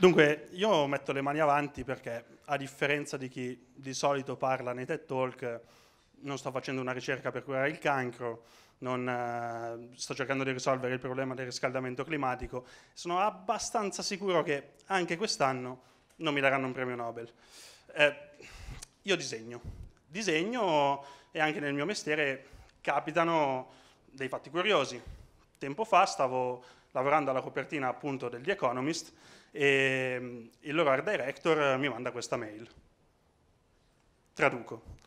Dunque, io metto le mani avanti perché, a differenza di chi di solito parla nei TED Talk, non sto facendo una ricerca per curare il cancro, non, eh, sto cercando di risolvere il problema del riscaldamento climatico. Sono abbastanza sicuro che anche quest'anno non mi daranno un premio Nobel. Eh, io disegno. Disegno e anche nel mio mestiere capitano dei fatti curiosi. Tempo fa stavo lavorando alla copertina appunto del The Economist e ehm, il loro art director mi manda questa mail. Traduco.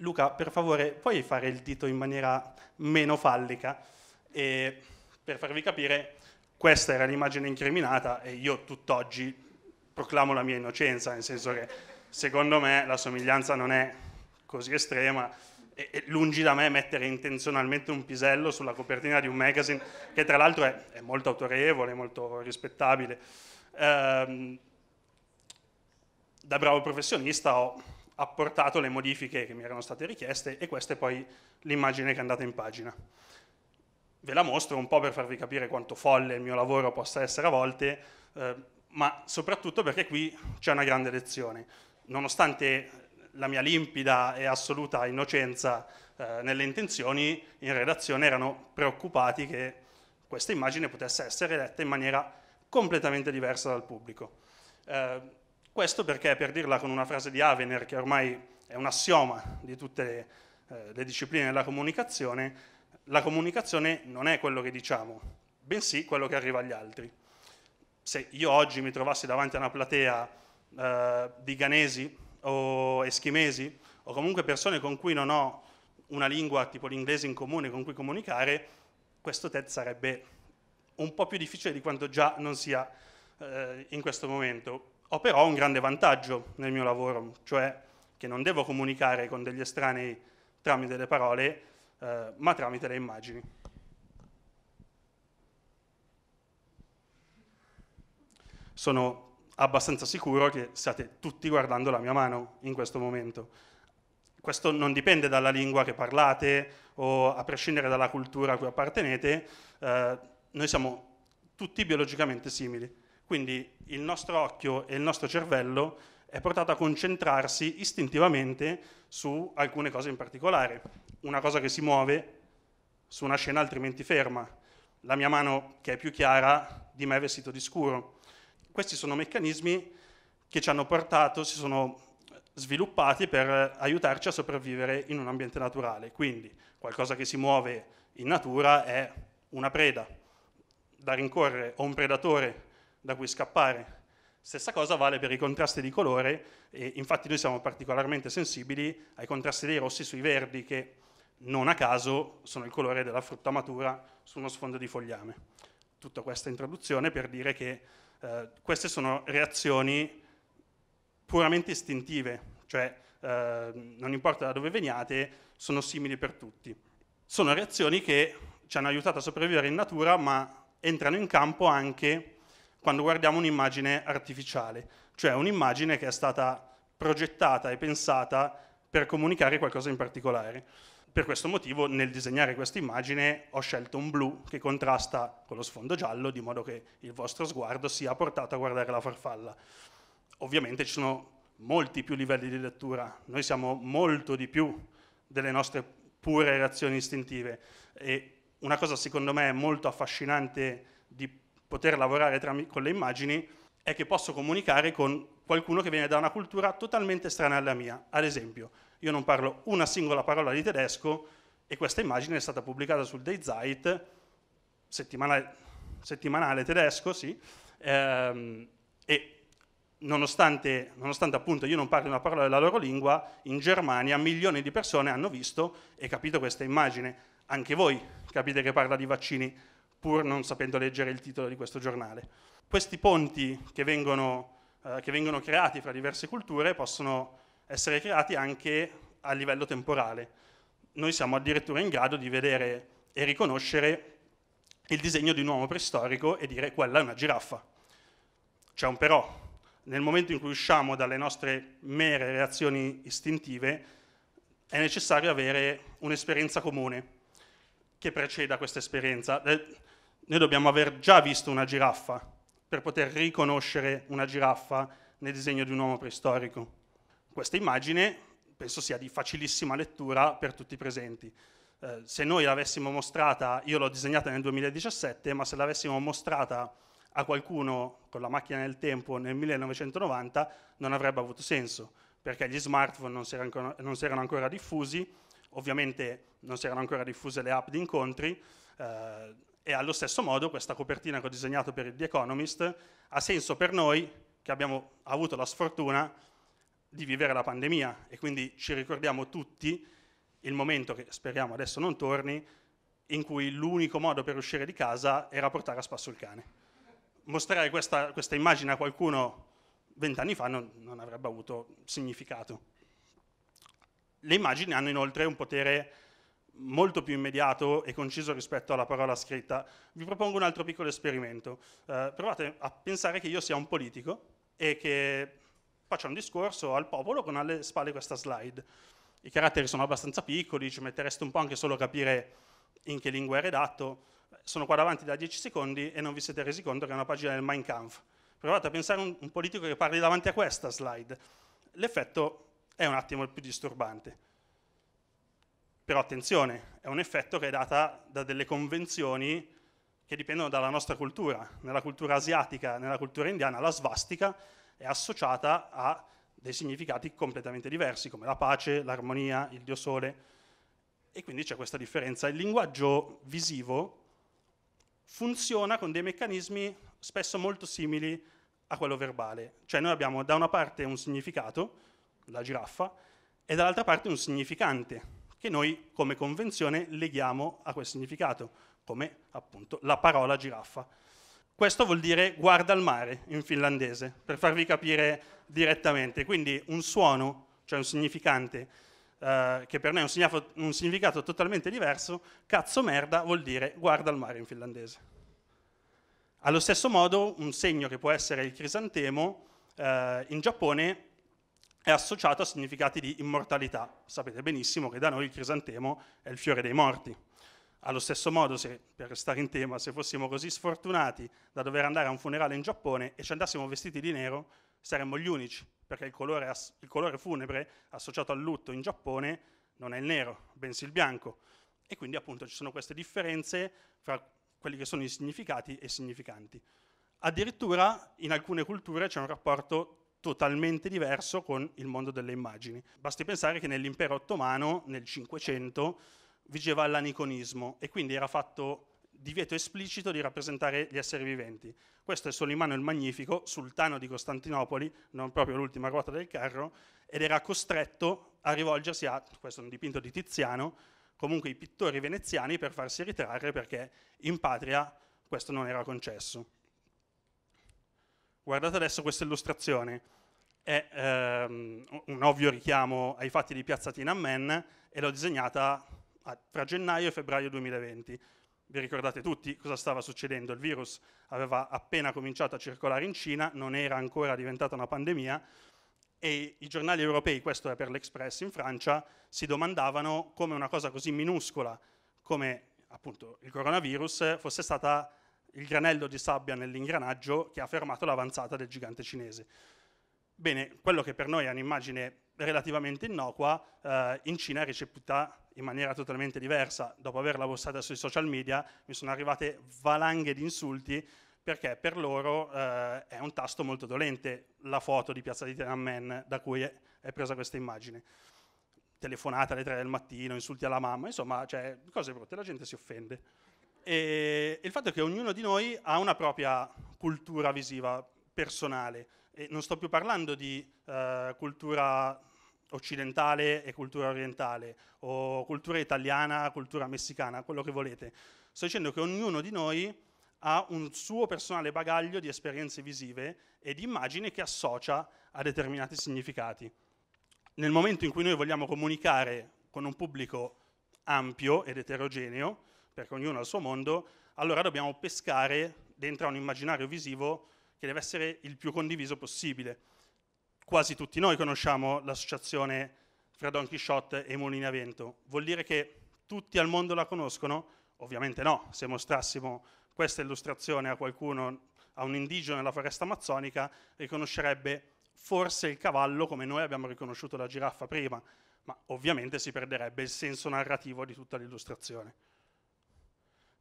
Luca, per favore, puoi fare il dito in maniera meno fallica? E per farvi capire, questa era l'immagine incriminata e io tutt'oggi proclamo la mia innocenza, nel senso che secondo me la somiglianza non è così estrema e, e lungi da me mettere intenzionalmente un pisello sulla copertina di un magazine che tra l'altro è, è molto autorevole, molto rispettabile ehm, da bravo professionista ho apportato le modifiche che mi erano state richieste e questa è poi l'immagine che è andata in pagina. Ve la mostro un po' per farvi capire quanto folle il mio lavoro possa essere a volte, eh, ma soprattutto perché qui c'è una grande lezione. Nonostante la mia limpida e assoluta innocenza eh, nelle intenzioni, in redazione erano preoccupati che questa immagine potesse essere letta in maniera completamente diversa dal pubblico. Eh, questo perché, per dirla con una frase di Avener, che ormai è un assioma di tutte le, eh, le discipline della comunicazione, la comunicazione non è quello che diciamo, bensì quello che arriva agli altri. Se io oggi mi trovassi davanti a una platea eh, di ghanesi o eschimesi, o comunque persone con cui non ho una lingua tipo l'inglese in comune con cui comunicare, questo TED sarebbe un po' più difficile di quanto già non sia eh, in questo momento. Ho però un grande vantaggio nel mio lavoro, cioè che non devo comunicare con degli estranei tramite le parole, eh, ma tramite le immagini. Sono abbastanza sicuro che state tutti guardando la mia mano in questo momento. Questo non dipende dalla lingua che parlate o a prescindere dalla cultura a cui appartenete, eh, noi siamo tutti biologicamente simili. Quindi il nostro occhio e il nostro cervello è portato a concentrarsi istintivamente su alcune cose in particolare. Una cosa che si muove su una scena altrimenti ferma, la mia mano che è più chiara di me vestito di scuro. Questi sono meccanismi che ci hanno portato, si sono sviluppati per aiutarci a sopravvivere in un ambiente naturale. Quindi qualcosa che si muove in natura è una preda da rincorrere o un predatore da cui scappare. Stessa cosa vale per i contrasti di colore, e infatti noi siamo particolarmente sensibili ai contrasti dei rossi sui verdi, che non a caso sono il colore della frutta matura su uno sfondo di fogliame. Tutta questa introduzione per dire che eh, queste sono reazioni puramente istintive, cioè eh, non importa da dove veniate, sono simili per tutti. Sono reazioni che ci hanno aiutato a sopravvivere in natura, ma entrano in campo anche quando guardiamo un'immagine artificiale, cioè un'immagine che è stata progettata e pensata per comunicare qualcosa in particolare. Per questo motivo nel disegnare questa immagine ho scelto un blu che contrasta con lo sfondo giallo di modo che il vostro sguardo sia portato a guardare la farfalla. Ovviamente ci sono molti più livelli di lettura, noi siamo molto di più delle nostre pure reazioni istintive e una cosa secondo me molto affascinante di poter lavorare con le immagini è che posso comunicare con qualcuno che viene da una cultura totalmente strana alla mia. Ad esempio, io non parlo una singola parola di tedesco e questa immagine è stata pubblicata sul Day Zeit, settimanale, settimanale tedesco, sì, ehm, e nonostante, nonostante appunto io non parli una parola della loro lingua, in Germania milioni di persone hanno visto e capito questa immagine anche voi capite che parla di vaccini pur non sapendo leggere il titolo di questo giornale. Questi ponti che vengono, eh, che vengono creati fra diverse culture possono essere creati anche a livello temporale. Noi siamo addirittura in grado di vedere e riconoscere il disegno di un uomo preistorico e dire quella è una giraffa. C'è un però. Nel momento in cui usciamo dalle nostre mere reazioni istintive, è necessario avere un'esperienza comune che preceda questa esperienza. Eh, noi dobbiamo aver già visto una giraffa per poter riconoscere una giraffa nel disegno di un uomo preistorico. Questa immagine penso sia di facilissima lettura per tutti i presenti. Eh, se noi l'avessimo mostrata, io l'ho disegnata nel 2017, ma se l'avessimo mostrata a qualcuno con la macchina del tempo nel 1990 non avrebbe avuto senso, perché gli smartphone non si erano ancora diffusi, ovviamente non si erano ancora diffuse le app di incontri, eh, e allo stesso modo questa copertina che ho disegnato per The Economist ha senso per noi che abbiamo avuto la sfortuna di vivere la pandemia e quindi ci ricordiamo tutti il momento che speriamo adesso non torni in cui l'unico modo per uscire di casa era portare a spasso il cane. Mostrare questa, questa immagine a qualcuno vent'anni fa non, non avrebbe avuto significato le immagini hanno inoltre un potere molto più immediato e conciso rispetto alla parola scritta. Vi propongo un altro piccolo esperimento. Eh, provate a pensare che io sia un politico e che faccia un discorso al popolo con alle spalle questa slide. I caratteri sono abbastanza piccoli, ci mettereste un po' anche solo a capire in che lingua è redatto. Sono qua davanti da 10 secondi e non vi siete resi conto che è una pagina del Mein Kampf. Provate a pensare a un, un politico che parli davanti a questa slide. L'effetto è un attimo più disturbante. Però attenzione, è un effetto che è data da delle convenzioni che dipendono dalla nostra cultura. Nella cultura asiatica, nella cultura indiana, la svastica è associata a dei significati completamente diversi, come la pace, l'armonia, il dio sole, e quindi c'è questa differenza. Il linguaggio visivo funziona con dei meccanismi spesso molto simili a quello verbale, cioè noi abbiamo da una parte un significato, la giraffa, e dall'altra parte un significante che noi come convenzione leghiamo a quel significato, come appunto la parola giraffa. Questo vuol dire guarda al mare in finlandese, per farvi capire direttamente. Quindi un suono, cioè un significante, eh, che per noi ha un, un significato totalmente diverso, cazzo merda vuol dire guarda al mare in finlandese. Allo stesso modo un segno che può essere il crisantemo, eh, in Giappone è associato a significati di immortalità. Sapete benissimo che da noi il crisantemo è il fiore dei morti. Allo stesso modo, se, per restare in tema, se fossimo così sfortunati da dover andare a un funerale in Giappone e ci andassimo vestiti di nero, saremmo gli unici, perché il colore, il colore funebre associato al lutto in Giappone non è il nero, bensì il bianco. E quindi appunto ci sono queste differenze fra quelli che sono i significati e i significanti. Addirittura in alcune culture c'è un rapporto totalmente diverso con il mondo delle immagini. Basti pensare che nell'impero ottomano, nel 500, vigeva l'aniconismo e quindi era fatto divieto esplicito di rappresentare gli esseri viventi. Questo è Solimano il Magnifico, sultano di Costantinopoli, non proprio l'ultima ruota del carro, ed era costretto a rivolgersi a, questo è un dipinto di Tiziano, comunque i pittori veneziani per farsi ritrarre perché in patria questo non era concesso. Guardate adesso questa illustrazione, è ehm, un ovvio richiamo ai fatti di Piazza Tiananmen e l'ho disegnata a, ah, tra gennaio e febbraio 2020. Vi ricordate tutti cosa stava succedendo? Il virus aveva appena cominciato a circolare in Cina, non era ancora diventata una pandemia e i giornali europei, questo è per l'Express in Francia, si domandavano come una cosa così minuscola come appunto il coronavirus fosse stata il granello di sabbia nell'ingranaggio che ha fermato l'avanzata del gigante cinese. Bene, quello che per noi è un'immagine relativamente innocua, eh, in Cina è ricepita in maniera totalmente diversa. Dopo averla postata sui social media mi sono arrivate valanghe di insulti perché per loro eh, è un tasto molto dolente la foto di piazza di Tiananmen da cui è, è presa questa immagine. Telefonata alle 3 del mattino, insulti alla mamma, insomma, cioè, cose brutte, la gente si offende. E il fatto è che ognuno di noi ha una propria cultura visiva personale, e non sto più parlando di eh, cultura occidentale e cultura orientale, o cultura italiana, cultura messicana, quello che volete. Sto dicendo che ognuno di noi ha un suo personale bagaglio di esperienze visive e di immagini che associa a determinati significati. Nel momento in cui noi vogliamo comunicare con un pubblico ampio ed eterogeneo, perché ognuno ha il suo mondo, allora dobbiamo pescare dentro a un immaginario visivo che deve essere il più condiviso possibile. Quasi tutti noi conosciamo l'associazione fra Don Quixote e Molini a Vento. Vuol dire che tutti al mondo la conoscono? Ovviamente no, se mostrassimo questa illustrazione a qualcuno, a un indigeno nella foresta amazzonica, riconoscerebbe forse il cavallo come noi abbiamo riconosciuto la giraffa prima, ma ovviamente si perderebbe il senso narrativo di tutta l'illustrazione.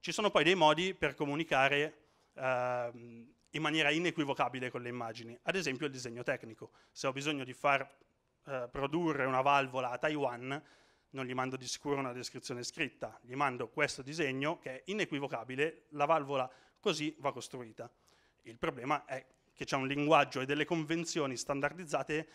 Ci sono poi dei modi per comunicare eh, in maniera inequivocabile con le immagini, ad esempio il disegno tecnico. Se ho bisogno di far eh, produrre una valvola a Taiwan, non gli mando di sicuro una descrizione scritta, gli mando questo disegno che è inequivocabile, la valvola così va costruita. Il problema è che c'è un linguaggio e delle convenzioni standardizzate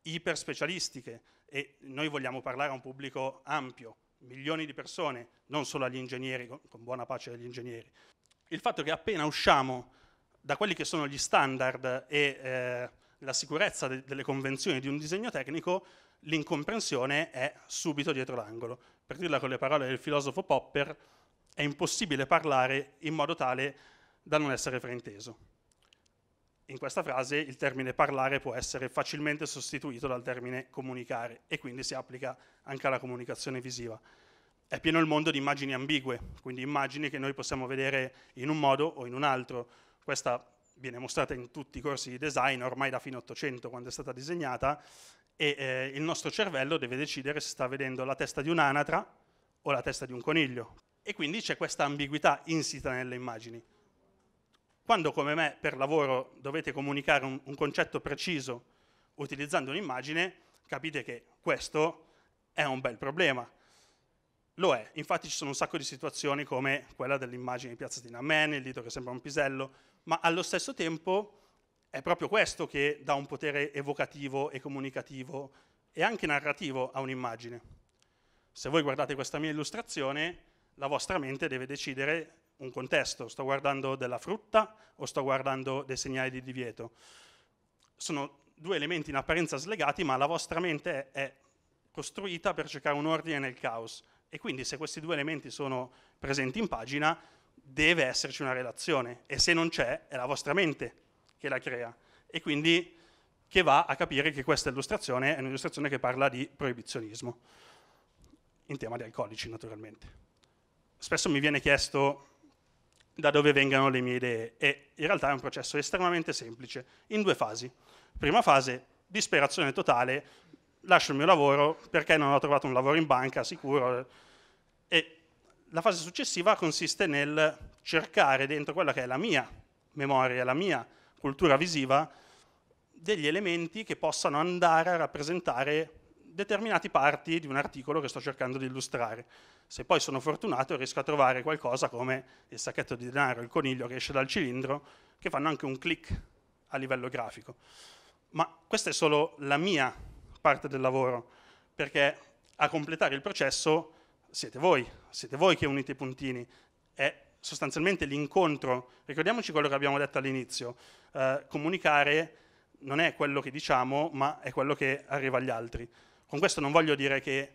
iper specialistiche e noi vogliamo parlare a un pubblico ampio milioni di persone, non solo agli ingegneri, con buona pace degli ingegneri. Il fatto che appena usciamo da quelli che sono gli standard e eh, la sicurezza de delle convenzioni di un disegno tecnico, l'incomprensione è subito dietro l'angolo. Per dirla con le parole del filosofo Popper, è impossibile parlare in modo tale da non essere frainteso in questa frase il termine parlare può essere facilmente sostituito dal termine comunicare e quindi si applica anche alla comunicazione visiva. È pieno il mondo di immagini ambigue, quindi immagini che noi possiamo vedere in un modo o in un altro. Questa viene mostrata in tutti i corsi di design ormai da fine 800 quando è stata disegnata e eh, il nostro cervello deve decidere se sta vedendo la testa di un'anatra o la testa di un coniglio. E quindi c'è questa ambiguità insita nelle immagini. Quando come me per lavoro dovete comunicare un, un concetto preciso utilizzando un'immagine, capite che questo è un bel problema. Lo è, infatti ci sono un sacco di situazioni come quella dell'immagine di Piazza di Namen, il dito che sembra un pisello, ma allo stesso tempo è proprio questo che dà un potere evocativo e comunicativo e anche narrativo a un'immagine. Se voi guardate questa mia illustrazione, la vostra mente deve decidere un contesto, sto guardando della frutta o sto guardando dei segnali di divieto. Sono due elementi in apparenza slegati, ma la vostra mente è costruita per cercare un ordine nel caos e quindi se questi due elementi sono presenti in pagina deve esserci una relazione e se non c'è è la vostra mente che la crea e quindi che va a capire che questa illustrazione è un'illustrazione che parla di proibizionismo in tema di alcolici naturalmente. Spesso mi viene chiesto da dove vengano le mie idee e in realtà è un processo estremamente semplice, in due fasi. Prima fase, disperazione totale, lascio il mio lavoro perché non ho trovato un lavoro in banca sicuro e la fase successiva consiste nel cercare dentro quella che è la mia memoria, la mia cultura visiva, degli elementi che possano andare a rappresentare determinate parti di un articolo che sto cercando di illustrare. Se poi sono fortunato riesco a trovare qualcosa come il sacchetto di denaro, il coniglio che esce dal cilindro, che fanno anche un click a livello grafico. Ma questa è solo la mia parte del lavoro, perché a completare il processo siete voi, siete voi che unite i puntini. È sostanzialmente l'incontro, ricordiamoci quello che abbiamo detto all'inizio, eh, comunicare non è quello che diciamo, ma è quello che arriva agli altri. Con questo non voglio dire che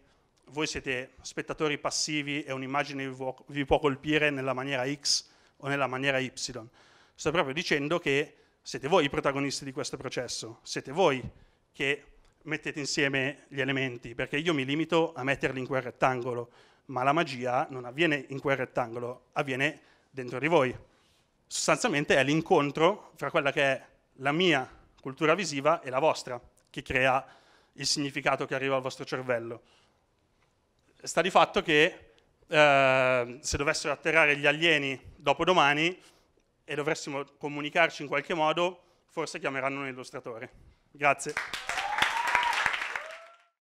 voi siete spettatori passivi e un'immagine vi può colpire nella maniera X o nella maniera Y. Sto proprio dicendo che siete voi i protagonisti di questo processo, siete voi che mettete insieme gli elementi, perché io mi limito a metterli in quel rettangolo, ma la magia non avviene in quel rettangolo, avviene dentro di voi. Sostanzialmente è l'incontro fra quella che è la mia cultura visiva e la vostra che crea il significato che arriva al vostro cervello. Sta di fatto che eh, se dovessero atterrare gli alieni dopodomani e dovessimo comunicarci in qualche modo, forse chiameranno un illustratore. Grazie.